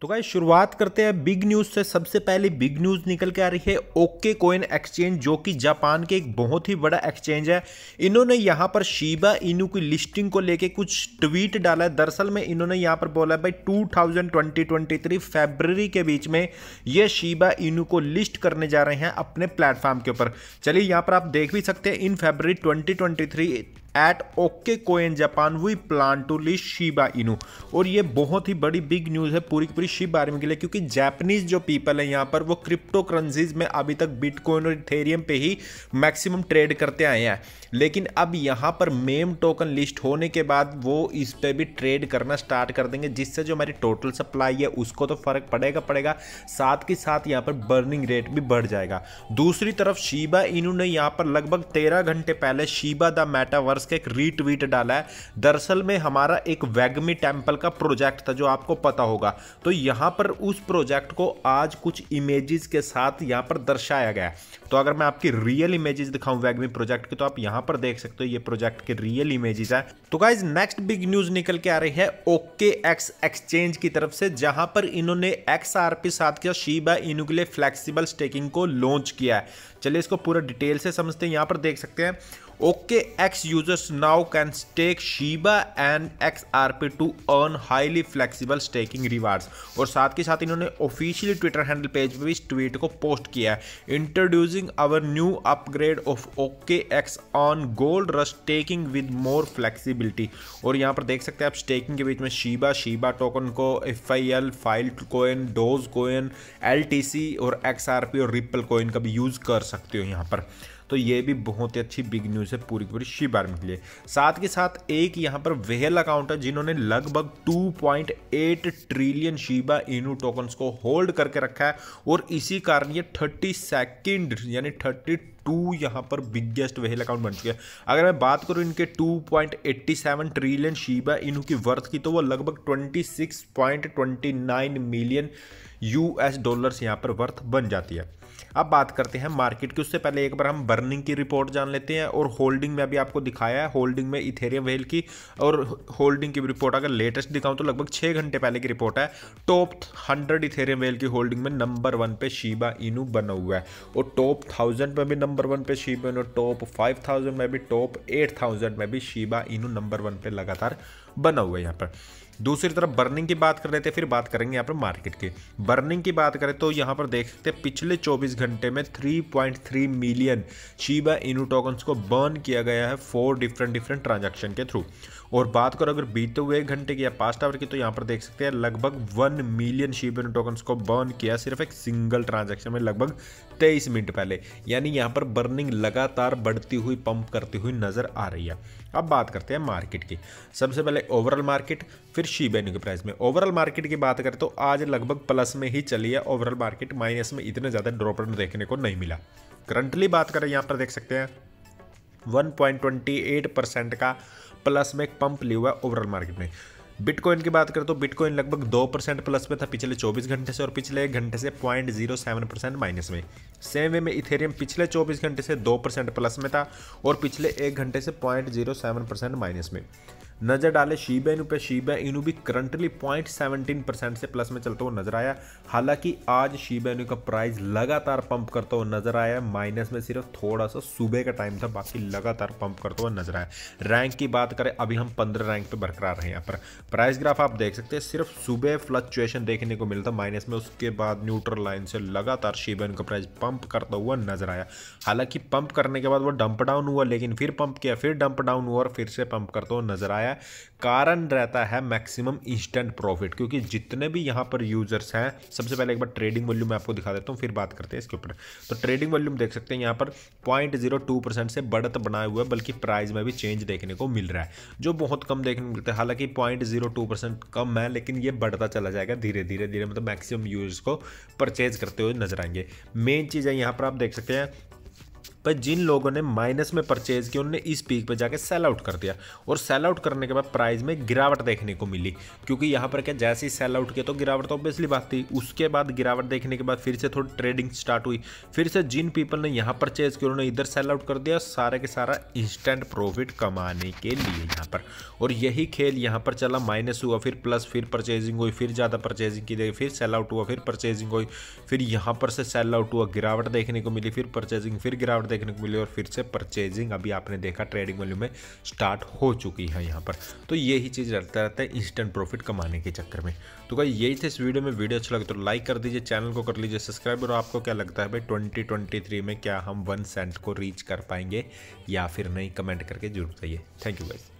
तो गाइस शुरुआत करते हैं बिग न्यूज़ से सबसे पहले बिग न्यूज़ निकल के आ रही है ओके कोइन एक्सचेंज जो कि जापान के एक बहुत ही बड़ा एक्सचेंज है इन्होंने यहाँ पर शीबा इनू की लिस्टिंग को लेके कुछ ट्वीट डाला है दरअसल में इन्होंने यहाँ पर बोला है भाई two thousand twenty twenty three के बीच में ये शीबा इनू को लिस्ट करने जा रहे हैं अपने प्लेटफॉर्म के ऊपर चलिए यहाँ पर आप देख भी सकते हैं in February twenty twenty three at OKCoin Japan we plan to list Shiba Inu और ये बहुत ही बड़ी बिग न्यूज़ है पूरी पूरी शिब आर्मी के लिए क्योंकि जापानीज जो पीपल है यहाँ पर वो क्रिप्टो करेंसीज में अभी तक बिटकॉइन और इथेरियम पे ही मैक्सिमम ट्रेड करते आए हैं लेकिन अब यहाँ पर मेम टोकन लिस्ट होने के बाद वो इस पर भी ट्रेड करना स्टार्ट कर देंगे जिससे जो हमारी टोटल सप्लाई है उसको तो फ़र्क पड़ेगा पड़ेगा साथ के साथ यहाँ पर बर्निंग रेट भी बढ़ जाएगा दूसरी तरफ शिबा इनू ने यहाँ पर लगभग तेरह घंटे पहले शिबा द मेटावर्स मेंबर्स का एक रीट्वीट डाला है दरअसल में हमारा एक वैगमी टेम्पल का प्रोजेक्ट था जो आपको पता होगा तो यहाँ पर उस प्रोजेक्ट को आज कुछ इमेजेस के साथ यहाँ पर दर्शाया गया तो अगर मैं आपकी रियल इमेजेस दिखाऊं वैगमी प्रोजेक्ट की तो आप यहाँ पर देख सकते हो ये प्रोजेक्ट के रियल इमेजेस है तो गाइज नेक्स्ट बिग न्यूज निकल के आ रही है ओके एक्स एक्सचेंज की तरफ से जहां पर इन्होंने एक्स आर पी साथ किया शीबा इनू के लिए फ्लेक्सीबल स्टेकिंग को लॉन्च किया है चलिए इसको पूरा डिटेल से समझते हैं यहां पर देख सकते हैं OKX user users now can stake Shiba and XRP to earn highly flexible staking rewards और साथ के साथ इन्होंने ऑफिशियली ट्विटर हैंडल पेज पर भी इस ट्वीट को पोस्ट किया है introducing our new upgrade of OKX on gold rush staking with more flexibility और यहाँ पर देख सकते हैं आप स्टेकिंग के बीच में शीबा शीबा टोकन को F I L Filecoin doge coin L T C और एक्स आर पी और रिपल कोइन का भी यूज़ कर सकते हो यहाँ पर तो ये भी बहुत ही अच्छी बिग न्यूज़ है पूरी की पूरी शिव आर्मी के लिए साथ के साथ एक यहाँ पर वेहल अकाउंट है जिन्होंने लगभग 2.8 ट्रिलियन शिबा इनू टोकन्स को होल्ड करके रखा है और इसी कारण ये थर्टी सेकेंड यानी थर्टी टू यहाँ पर बिगेस्ट वेहल अकाउंट बन चुके हैं अगर मैं बात करूँ इनके 2.87 ट्रिलियन शीबा इनू की वर्थ की तो वो लगभग 26.29 मिलियन यूएस डॉलर्स यहाँ पर वर्थ बन जाती है अब बात करते हैं मार्केट की उससे पहले एक बार हम बर्निंग की रिपोर्ट जान लेते हैं और होल्डिंग में अभी आपको दिखाया है होल्डिंग में इथेरियम वेल की और होल्डिंग की रिपोर्ट अगर लेटेस्ट दिखाऊं तो लगभग छः घंटे पहले की रिपोर्ट है टॉप हंड्रेड इथेरियम वेल की होल्डिंग में नंबर वन पे शीबा इनू बना हुआ है और टॉप थाउजेंड में भी नंबर वन पे शीबा इनू टॉप फाइव थाउजेंड में भी टॉप एट थाउजेंड में भी शीबा इनू नंबर वन पे लगातार बना हुआ है यहाँ पर दूसरी तरफ बर्निंग की बात कर लेते हैं फिर बात करेंगे यहाँ पर मार्केट की बर्निंग की बात करें तो यहाँ पर देख सकते हैं पिछले 24 घंटे में 3.3 मिलियन शीबा इनू टोकन्स को बर्न किया गया है फोर डिफरेंट डिफरेंट ट्रांजेक्शन के थ्रू और बात करो अगर बीते हुए घंटे की या पास्ट आवर की तो यहाँ पर देख सकते हैं लगभग वन मिलियन शीबा इनू टोकन्स को बर्न किया सिर्फ एक सिंगल ट्रांजेक्शन में लगभग तेईस मिनट पहले यानी यहाँ पर बर्निंग लगातार बढ़ती हुई पंप करती हुई नजर आ रही है अब बात करते हैं मार्केट की सबसे पहले ओवरऑल मार्केट फिर शी वेन्यू के प्राइस में ओवरऑल मार्केट की बात करें तो आज लगभग प्लस में ही चली है ओवरऑल मार्केट माइनस में इतने ज़्यादा ड्रॉप देखने को नहीं मिला करंटली बात करें यहाँ पर देख सकते हैं 1.28 परसेंट का प्लस में एक पंप लिया हुआ है ओवरऑल मार्केट में बिटकॉइन की बात करें तो बिटकॉइन लगभग दो परसेंट प्लस में था पिछले 24 घंटे से और पिछले एक घंटे से point zero seven percent minus में सेम वे में इथेरियम पिछले 24 घंटे से दो परसेंट प्लस में था और पिछले एक घंटे से point zero seven percent minus में नजर डाले शीबे पे शीबे इनू भी करंटली पॉइंट सेवनटीन परसेंट से प्लस में चलता हुआ नजर आया हालांकि आज शीबे का प्राइस लगातार पंप करता हुआ नजर आया माइनस में सिर्फ थोड़ा सा सुबह का टाइम था बाकी लगातार पंप करता हुआ नजर आया रैंक की बात करें अभी हम पंद्रह रैंक पर बरकरार रहे यहाँ पर प्राइस ग्राफ आप देख सकते हैं सिर्फ सुबह फ्लक्चुएशन देखने को मिलता माइनस में उसके बाद न्यूट्रल लाइन से लगातार शीबे का प्राइस पंप करता हुआ नजर आया हालांकि पंप करने के बाद वो डंप डाउन हुआ लेकिन फिर पंप किया फिर डंप डाउन हुआ और फिर से पंप करता हुआ नजर आया है कारण रहता है मैक्सिमम इंस्टेंट प्रॉफिट क्योंकि जितने भी यहाँ पर यूजर्स हैं सबसे पहले एक बार ट्रेडिंग वॉल्यूम मैं आपको दिखा देता हूँ फिर बात करते हैं इसके ऊपर तो ट्रेडिंग वॉल्यूम देख सकते हैं यहाँ पर पॉइंट जीरो टू परसेंट से बढ़त बनाए हुए बल्कि प्राइस में भी चेंज देखने को मिल रहा है जो बहुत कम देखने को मिलता है हालांकि पॉइंट जीरो टू परसेंट कम है लेकिन ये बढ़ता चला जाएगा धीरे धीरे धीरे मतलब मैक्सिमम यूजर्स को परचेज करते हुए नजर आएंगे मेन चीज़ है यहाँ पर आप देख सकते हैं पर जिन लोगों ने माइनस में परचेज किया उन्होंने इस पीक पर जाकर सेल आउट कर दिया और सेल आउट करने के बाद प्राइस में गिरावट देखने को मिली क्योंकि यहाँ पर क्या जैसे ही सेल आउट किया तो गिरावट तो ऑब्वियसली बात थी उसके बाद गिरावट देखने के बाद फिर से थोड़ी ट्रेडिंग स्टार्ट हुई फिर से जिन पीपल ने यहाँ परचेज किया उन्होंने इधर सेल आउट कर दिया सारे के सारा इंस्टेंट प्रॉफिट कमाने के लिए यहाँ पर और यही खेल यहाँ पर चला माइनस हुआ फिर प्लस फिर परचेजिंग हुई फिर ज़्यादा परचेजिंग की गई फिर सेल आउट हुआ फिर परचेजिंग हुई फिर यहाँ पर से सेल आउट हुआ गिरावट देखने को मिली फिर परचेजिंग फिर गिरावट देखने को मिली और फिर से परचेजिंग अभी आपने देखा ट्रेडिंग वॉल्यूम में स्टार्ट हो चुकी है यहाँ पर तो यही चीज़ रहता रहता है इंस्टेंट प्रॉफिट कमाने के चक्कर में तो भाई यही थे इस वीडियो में वीडियो अच्छा लगे तो लाइक कर दीजिए चैनल को कर लीजिए सब्सक्राइब और आपको क्या लगता है भाई ट्वेंटी में क्या हम वन सेंट को रीच कर पाएंगे या फिर नहीं कमेंट करके जरूर बताइए थैंक यू गाइज़